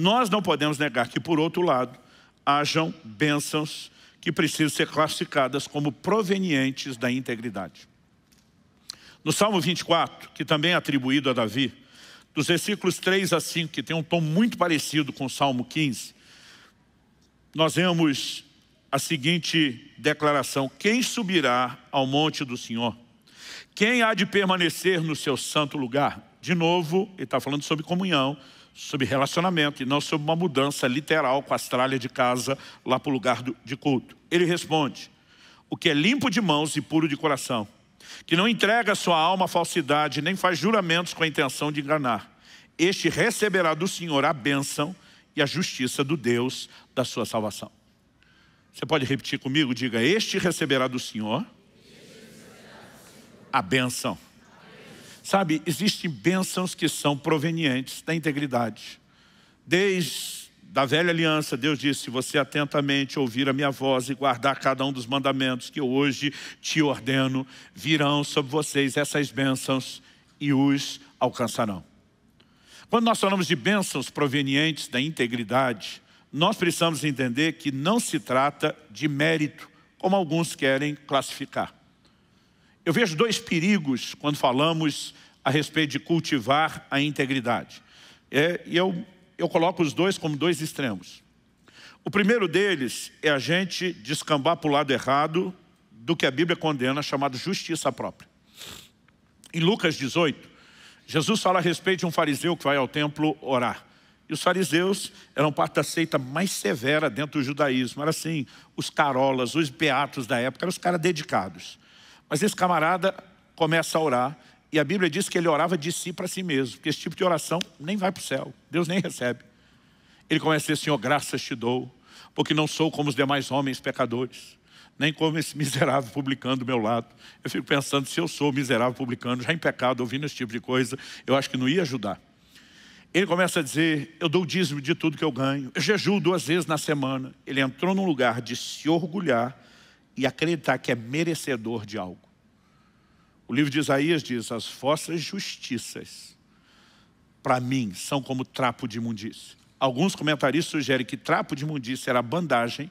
Nós não podemos negar que, por outro lado, hajam bênçãos que precisam ser classificadas como provenientes da integridade. No Salmo 24, que também é atribuído a Davi, dos versículos 3 a 5, que tem um tom muito parecido com o Salmo 15, nós vemos a seguinte declaração: Quem subirá ao monte do Senhor? Quem há de permanecer no seu santo lugar? De novo, ele está falando sobre comunhão, sobre relacionamento e não sobre uma mudança literal com a tralhas de casa lá para o lugar do, de culto. Ele responde, o que é limpo de mãos e puro de coração, que não entrega sua alma à falsidade, nem faz juramentos com a intenção de enganar, este receberá do Senhor a bênção e a justiça do Deus da sua salvação. Você pode repetir comigo? Diga, este receberá do Senhor a bênção Sabe, existem bênçãos que são provenientes da integridade. Desde da velha aliança, Deus disse: se você atentamente ouvir a minha voz e guardar cada um dos mandamentos que eu hoje te ordeno, virão sobre vocês essas bênçãos e os alcançarão. Quando nós falamos de bênçãos provenientes da integridade, nós precisamos entender que não se trata de mérito, como alguns querem classificar. Eu vejo dois perigos quando falamos a respeito de cultivar a integridade. É, e é, eu, eu coloco os dois como dois extremos. O primeiro deles é a gente descambar para o lado errado do que a Bíblia condena, chamado justiça própria. Em Lucas 18, Jesus fala a respeito de um fariseu que vai ao templo orar. E os fariseus eram parte da seita mais severa dentro do judaísmo. Era assim, os carolas, os beatos da época, eram os caras dedicados. Mas esse camarada começa a orar e a Bíblia diz que ele orava de si para si mesmo, porque esse tipo de oração nem vai para o céu, Deus nem recebe. Ele começa a dizer, Senhor, graças te dou, porque não sou como os demais homens pecadores, nem como esse miserável publicano do meu lado. Eu fico pensando, se eu sou miserável publicano, já em pecado, ouvindo esse tipo de coisa, eu acho que não ia ajudar. Ele começa a dizer, eu dou o dízimo de tudo que eu ganho, eu jejuo duas vezes na semana. Ele entrou num lugar de se orgulhar e acreditar que é merecedor de algo. O livro de Isaías diz: As vossas justiças, para mim, são como trapo de imundícia. Alguns comentaristas sugerem que trapo de imundícia era a bandagem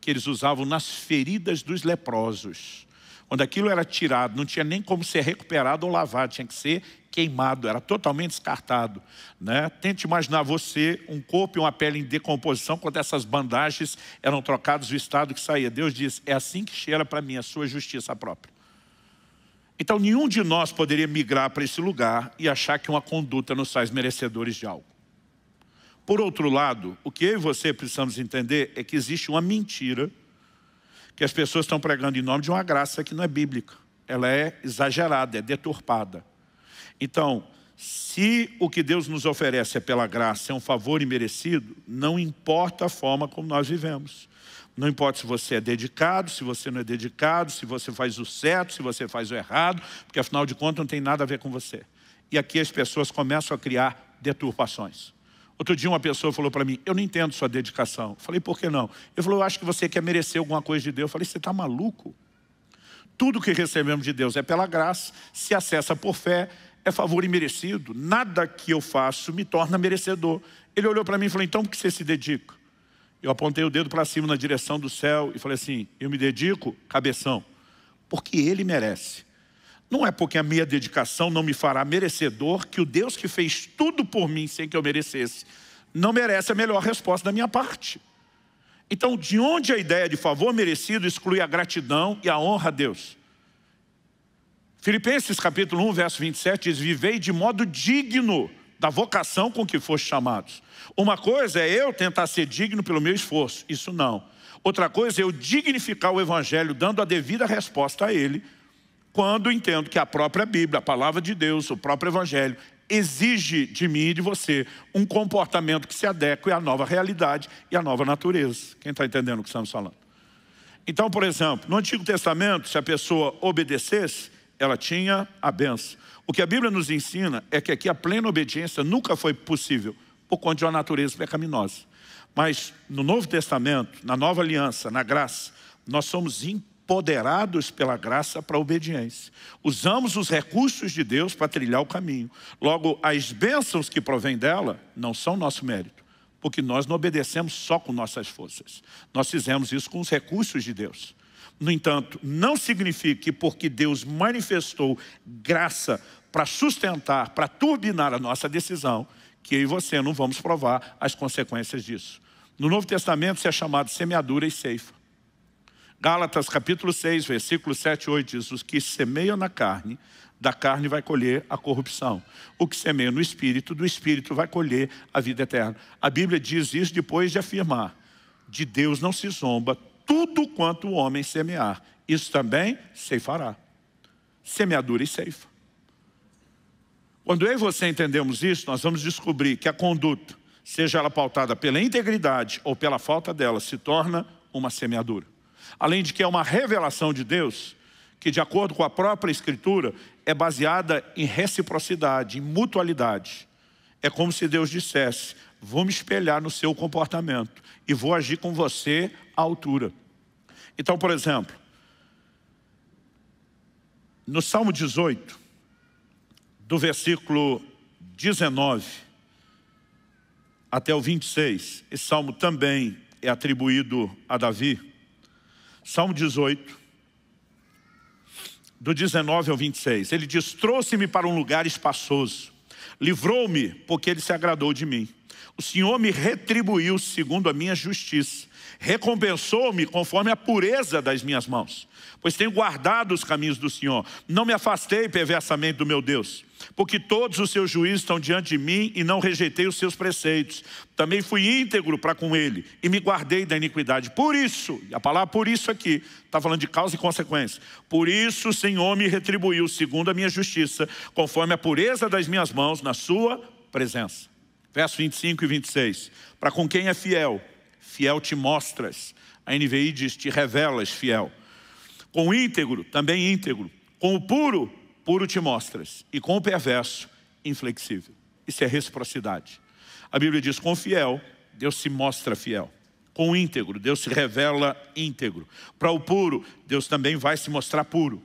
que eles usavam nas feridas dos leprosos quando aquilo era tirado, não tinha nem como ser recuperado ou lavado, tinha que ser queimado, era totalmente descartado. Né? Tente imaginar você, um corpo e uma pele em decomposição, quando essas bandagens eram trocadas, do estado que saía. Deus diz: é assim que cheira para mim a sua justiça própria. Então, nenhum de nós poderia migrar para esse lugar e achar que uma conduta nos faz merecedores de algo. Por outro lado, o que eu e você precisamos entender é que existe uma mentira que as pessoas estão pregando em nome de uma graça que não é bíblica. Ela é exagerada, é deturpada. Então, se o que Deus nos oferece é pela graça, é um favor imerecido, não importa a forma como nós vivemos. Não importa se você é dedicado, se você não é dedicado, se você faz o certo, se você faz o errado, porque afinal de contas não tem nada a ver com você. E aqui as pessoas começam a criar deturpações. Outro dia uma pessoa falou para mim, eu não entendo sua dedicação. Eu falei, por que não? Ele falou, eu acho que você quer merecer alguma coisa de Deus. Eu falei, você está maluco? Tudo que recebemos de Deus é pela graça, se acessa por fé, é favor imerecido. Nada que eu faço me torna merecedor. Ele olhou para mim e falou, então por que você se dedica? Eu apontei o dedo para cima na direção do céu e falei assim, eu me dedico, cabeção, porque ele merece. Não é porque a minha dedicação não me fará merecedor que o Deus que fez tudo por mim sem que eu merecesse, não merece a melhor resposta da minha parte. Então, de onde a ideia de favor merecido exclui a gratidão e a honra a Deus? Filipenses capítulo 1, verso 27 diz, Vivei de modo digno da vocação com que foste chamados. Uma coisa é eu tentar ser digno pelo meu esforço, isso não. Outra coisa é eu dignificar o evangelho, dando a devida resposta a ele, quando entendo que a própria Bíblia, a palavra de Deus, o próprio Evangelho, exige de mim e de você um comportamento que se adeque à nova realidade e à nova natureza. Quem está entendendo o que estamos falando? Então, por exemplo, no Antigo Testamento, se a pessoa obedecesse, ela tinha a benção. O que a Bíblia nos ensina é que aqui a plena obediência nunca foi possível por conta de uma natureza pecaminosa. Mas no Novo Testamento, na Nova Aliança, na graça, nós somos impedidos empoderados pela graça para a obediência. Usamos os recursos de Deus para trilhar o caminho. Logo, as bênçãos que provêm dela não são nosso mérito, porque nós não obedecemos só com nossas forças. Nós fizemos isso com os recursos de Deus. No entanto, não significa que porque Deus manifestou graça para sustentar, para turbinar a nossa decisão, que eu e você não vamos provar as consequências disso. No Novo Testamento, se é chamado semeadura e ceifa. Gálatas capítulo 6, versículo 7 e 8 diz, os que semeiam na carne, da carne vai colher a corrupção. O que semeia no espírito, do espírito vai colher a vida eterna. A Bíblia diz isso depois de afirmar, de Deus não se zomba, tudo quanto o homem semear, isso também ceifará. Semeadura e ceifa. Quando eu e você entendemos isso, nós vamos descobrir que a conduta, seja ela pautada pela integridade ou pela falta dela, se torna uma semeadura. Além de que é uma revelação de Deus, que de acordo com a própria Escritura, é baseada em reciprocidade, em mutualidade. É como se Deus dissesse, vou me espelhar no seu comportamento e vou agir com você à altura. Então, por exemplo, no Salmo 18, do versículo 19 até o 26, esse salmo também é atribuído a Davi. Salmo 18, do 19 ao 26. Ele diz: Trouxe-me para um lugar espaçoso, livrou-me, porque ele se agradou de mim. O Senhor me retribuiu segundo a minha justiça, recompensou-me conforme a pureza das minhas mãos, pois tenho guardado os caminhos do Senhor, não me afastei perversamente do meu Deus porque todos os seus juízes estão diante de mim e não rejeitei os seus preceitos. Também fui íntegro para com ele e me guardei da iniquidade. Por isso, a palavra por isso aqui, está falando de causa e consequência. Por isso o Senhor me retribuiu, segundo a minha justiça, conforme a pureza das minhas mãos, na sua presença. Versos 25 e 26. Para com quem é fiel, fiel te mostras. A NVI diz, te revelas fiel. Com íntegro, também íntegro. Com o puro, puro te mostras, e com o perverso, inflexível. Isso é reciprocidade. A Bíblia diz: com o fiel, Deus se mostra fiel. Com o íntegro, Deus se revela íntegro. Para o puro, Deus também vai se mostrar puro.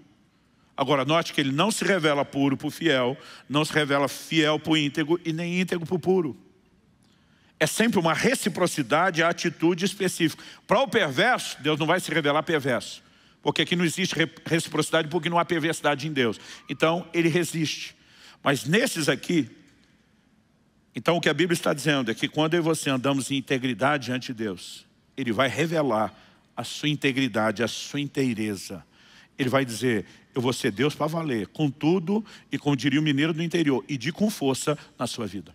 Agora, note que ele não se revela puro para o fiel, não se revela fiel para o íntegro e nem íntegro para o puro. É sempre uma reciprocidade à atitude específica. Para o perverso, Deus não vai se revelar perverso. Porque aqui não existe reciprocidade, porque não há perversidade em Deus. Então, ele resiste. Mas nesses aqui, então o que a Bíblia está dizendo é que quando eu e você andamos em integridade diante de Deus, Ele vai revelar a sua integridade, a sua inteireza. Ele vai dizer, eu vou ser Deus para valer, com tudo e como diria o mineiro do interior, e de com força na sua vida.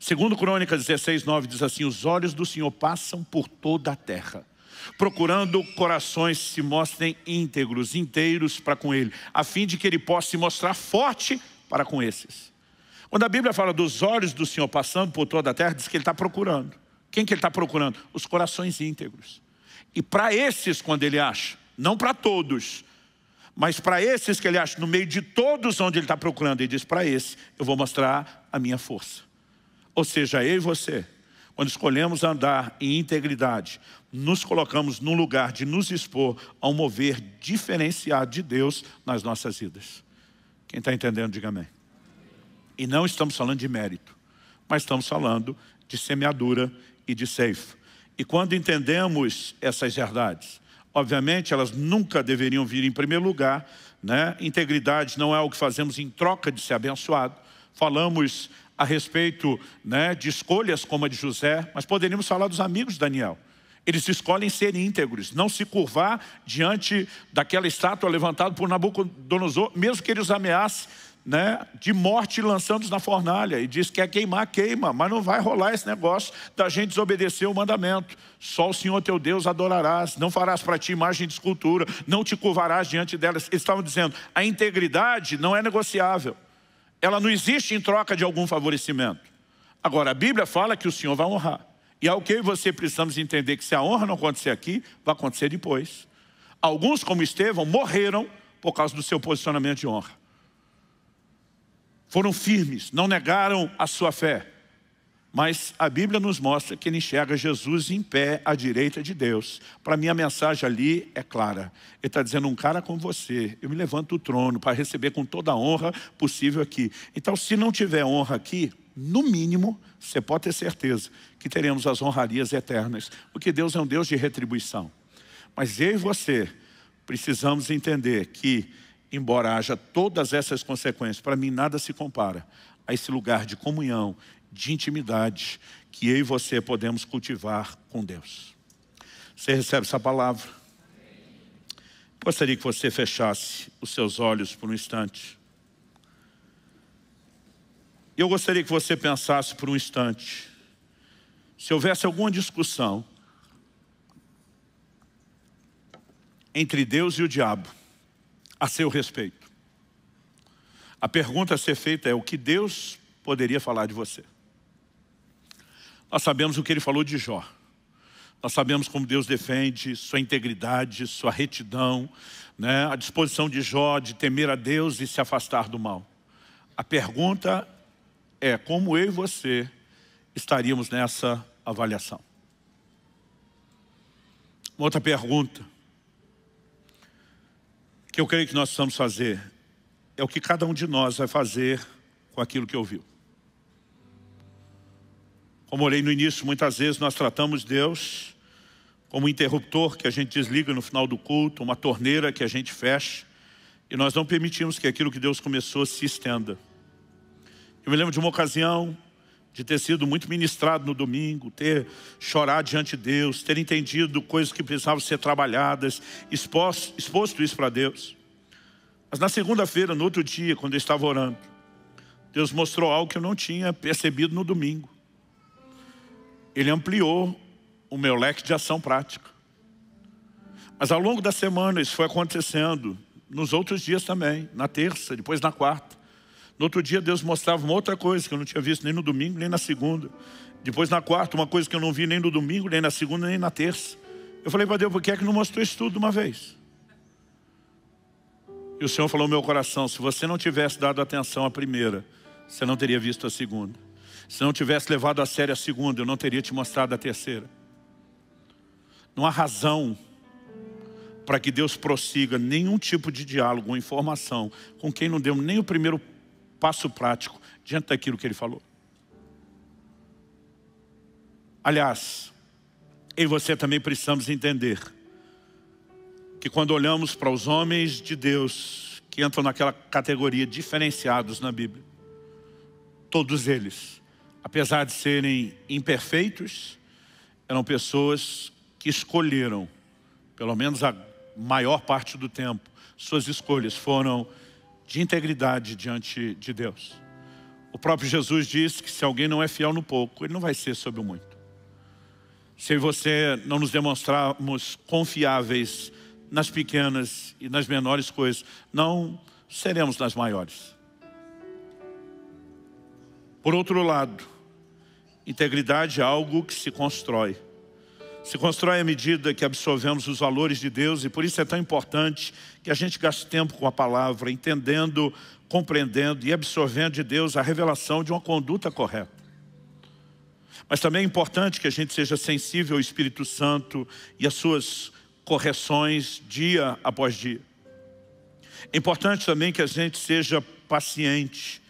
Segundo Crônicas 16, 9 diz assim, os olhos do Senhor passam por toda a terra procurando corações que se mostrem íntegros, inteiros para com Ele, a fim de que Ele possa se mostrar forte para com esses. Quando a Bíblia fala dos olhos do Senhor passando por toda a terra, diz que Ele está procurando. Quem que Ele está procurando? Os corações íntegros. E para esses, quando Ele acha, não para todos, mas para esses que Ele acha, no meio de todos onde Ele está procurando, Ele diz: para esse, eu vou mostrar a minha força. Ou seja, eu e você quando escolhemos andar em integridade, nos colocamos num lugar de nos expor a um mover diferenciado de Deus nas nossas vidas. Quem está entendendo, diga amém. E não estamos falando de mérito, mas estamos falando de semeadura e de ceifa. E quando entendemos essas verdades, obviamente elas nunca deveriam vir em primeiro lugar, né? Integridade não é o que fazemos em troca de ser abençoado. Falamos a respeito né, de escolhas como a de José, mas poderíamos falar dos amigos de Daniel. Eles escolhem ser íntegros, não se curvar diante daquela estátua levantada por Nabucodonosor, mesmo que ele os ameace né, de morte lançando-os na fornalha. E diz que quer é queimar, queima, mas não vai rolar esse negócio da gente desobedecer o mandamento. Só o Senhor teu Deus adorarás, não farás para ti imagem de escultura, não te curvarás diante delas. Eles estavam dizendo, a integridade não é negociável ela não existe em troca de algum favorecimento. Agora, a Bíblia fala que o Senhor vai honrar. E ao é que você precisamos entender que se a honra não acontecer aqui, vai acontecer depois. Alguns, como Estevão, morreram por causa do seu posicionamento de honra. Foram firmes, não negaram a sua fé. Mas a Bíblia nos mostra que ele enxerga Jesus em pé à direita de Deus. Para mim, a mensagem ali é clara. Ele está dizendo, um cara como você, eu me levanto do trono para receber com toda a honra possível aqui. Então, se não tiver honra aqui, no mínimo, você pode ter certeza que teremos as honrarias eternas, porque Deus é um Deus de retribuição. Mas eu e você precisamos entender que, embora haja todas essas consequências, para mim nada se compara a esse lugar de comunhão de intimidade que eu e você podemos cultivar com Deus. Você recebe essa palavra? Gostaria que você fechasse os seus olhos por um instante. Eu gostaria que você pensasse por um instante. Se houvesse alguma discussão entre Deus e o diabo a seu respeito, a pergunta a ser feita é: o que Deus poderia falar de você? Nós sabemos o que ele falou de Jó. Nós sabemos como Deus defende sua integridade, sua retidão, né? a disposição de Jó de temer a Deus e se afastar do mal. A pergunta é como eu e você estaríamos nessa avaliação. Uma outra pergunta que eu creio que nós precisamos fazer é o que cada um de nós vai fazer com aquilo que ouviu. Como olhei no início, muitas vezes nós tratamos Deus como um interruptor que a gente desliga no final do culto, uma torneira que a gente fecha, e nós não permitimos que aquilo que Deus começou se estenda. Eu me lembro de uma ocasião de ter sido muito ministrado no domingo, ter chorado diante de Deus, ter entendido coisas que precisavam ser trabalhadas, exposto, exposto isso para Deus. Mas na segunda-feira, no outro dia, quando eu estava orando, Deus mostrou algo que eu não tinha percebido no domingo ele ampliou o meu leque de ação prática. Mas ao longo da semana isso foi acontecendo, nos outros dias também, na terça, depois na quarta. No outro dia Deus mostrava uma outra coisa que eu não tinha visto nem no domingo, nem na segunda. Depois na quarta, uma coisa que eu não vi nem no domingo, nem na segunda, nem na terça. Eu falei para Deus, por que é que não mostrou isso tudo de uma vez? E o Senhor falou no meu coração, se você não tivesse dado atenção à primeira, você não teria visto a segunda. Se não tivesse levado a sério a segunda, eu não teria te mostrado a terceira. Não há razão para que Deus prossiga nenhum tipo de diálogo ou informação com quem não deu nem o primeiro passo prático diante daquilo que ele falou. Aliás, eu e você também precisamos entender que quando olhamos para os homens de Deus que entram naquela categoria diferenciados na Bíblia, todos eles apesar de serem imperfeitos, eram pessoas que escolheram, pelo menos a maior parte do tempo, suas escolhas foram de integridade diante de Deus. O próprio Jesus disse que se alguém não é fiel no pouco, ele não vai ser sobre o muito. Se você não nos demonstrarmos confiáveis nas pequenas e nas menores coisas, não seremos nas maiores. Por outro lado, Integridade é algo que se constrói. Se constrói à medida que absorvemos os valores de Deus e por isso é tão importante que a gente gaste tempo com a palavra, entendendo, compreendendo e absorvendo de Deus a revelação de uma conduta correta. Mas também é importante que a gente seja sensível ao Espírito Santo e às suas correções dia após dia. É importante também que a gente seja paciente,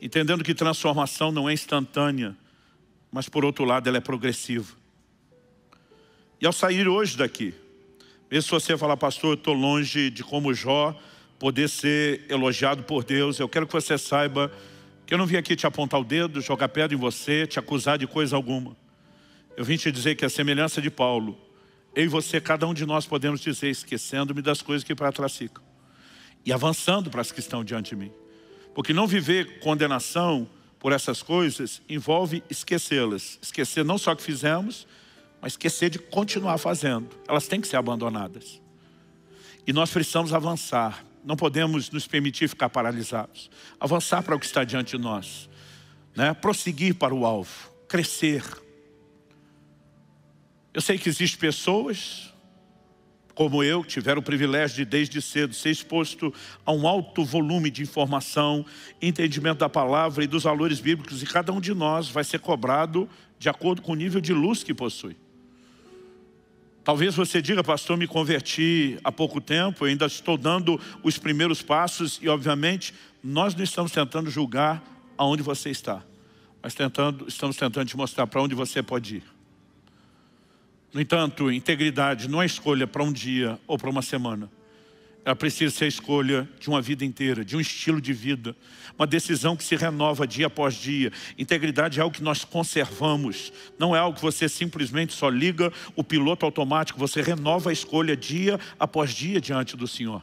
entendendo que transformação não é instantânea, mas por outro lado ela é progressiva. E ao sair hoje daqui, mesmo se você falar, pastor, eu estou longe de como Jó poder ser elogiado por Deus, eu quero que você saiba que eu não vim aqui te apontar o dedo, jogar pedra em você, te acusar de coisa alguma. Eu vim te dizer que a semelhança de Paulo, eu e você, cada um de nós podemos dizer, esquecendo-me das coisas que para trás ficam. E avançando para as que estão diante de mim. Porque não viver condenação por essas coisas envolve esquecê-las. Esquecer não só o que fizemos, mas esquecer de continuar fazendo. Elas têm que ser abandonadas. E nós precisamos avançar. Não podemos nos permitir ficar paralisados. Avançar para o que está diante de nós. Né? Prosseguir para o alvo. Crescer. Eu sei que existem pessoas como eu, tiveram o privilégio de desde cedo ser exposto a um alto volume de informação, entendimento da palavra e dos valores bíblicos, e cada um de nós vai ser cobrado de acordo com o nível de luz que possui. Talvez você diga, pastor, me converti há pouco tempo, eu ainda estou dando os primeiros passos e, obviamente, nós não estamos tentando julgar aonde você está, mas tentando, estamos tentando te mostrar para onde você pode ir. No entanto, integridade não é escolha para um dia ou para uma semana. Ela precisa ser a escolha de uma vida inteira, de um estilo de vida, uma decisão que se renova dia após dia. Integridade é algo que nós conservamos, não é algo que você simplesmente só liga o piloto automático, você renova a escolha dia após dia diante do Senhor.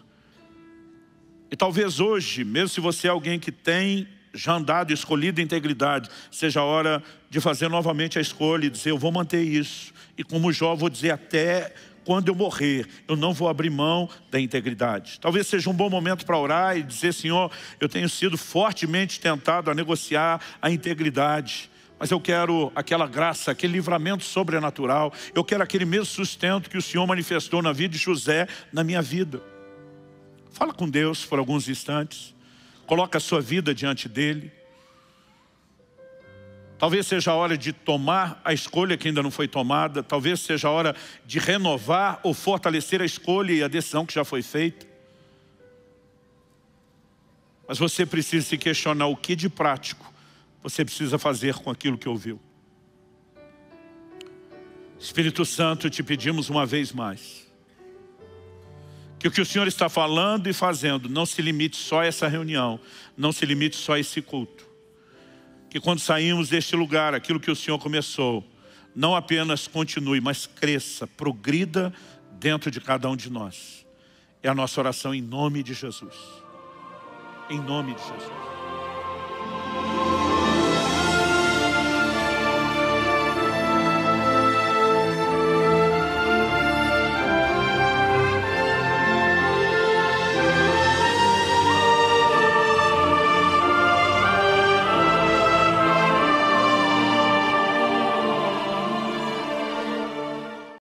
E talvez hoje, mesmo se você é alguém que tem já andado, escolhido integridade, seja a hora de fazer novamente a escolha e dizer: eu vou manter isso. E como Jó, vou dizer até quando eu morrer, eu não vou abrir mão da integridade. Talvez seja um bom momento para orar e dizer: Senhor, eu tenho sido fortemente tentado a negociar a integridade. Mas eu quero aquela graça, aquele livramento sobrenatural. Eu quero aquele mesmo sustento que o Senhor manifestou na vida de José, na minha vida. Fala com Deus por alguns instantes coloca a sua vida diante dele. Talvez seja a hora de tomar a escolha que ainda não foi tomada, talvez seja a hora de renovar ou fortalecer a escolha e a decisão que já foi feita. Mas você precisa se questionar o que de prático você precisa fazer com aquilo que ouviu. Espírito Santo, te pedimos uma vez mais que o que o Senhor está falando e fazendo não se limite só a essa reunião, não se limite só a esse culto. Que quando saímos deste lugar, aquilo que o Senhor começou, não apenas continue, mas cresça, progrida dentro de cada um de nós. É a nossa oração em nome de Jesus. Em nome de Jesus.